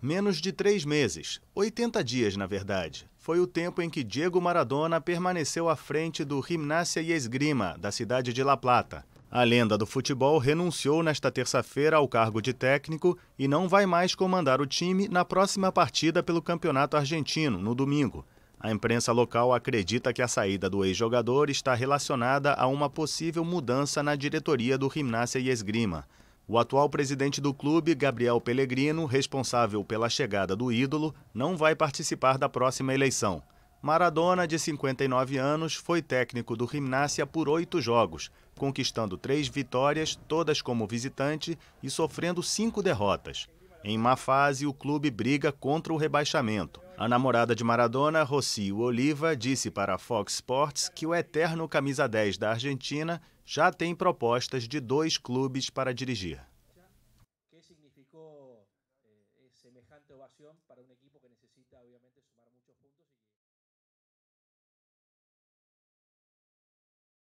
Menos de três meses, 80 dias na verdade, foi o tempo em que Diego Maradona permaneceu à frente do Gimnasia e Esgrima, da cidade de La Plata. A lenda do futebol renunciou nesta terça-feira ao cargo de técnico e não vai mais comandar o time na próxima partida pelo Campeonato Argentino, no domingo. A imprensa local acredita que a saída do ex-jogador está relacionada a uma possível mudança na diretoria do Gimnasia e Esgrima. O atual presidente do clube, Gabriel Pellegrino, responsável pela chegada do ídolo, não vai participar da próxima eleição. Maradona, de 59 anos, foi técnico do Gimnasia por oito jogos, conquistando três vitórias, todas como visitante, e sofrendo cinco derrotas. Em má fase, o clube briga contra o rebaixamento. A namorada de Maradona, Rocio Oliva, disse para a Fox Sports que o eterno camisa 10 da Argentina já tem propostas de dois clubes para dirigir.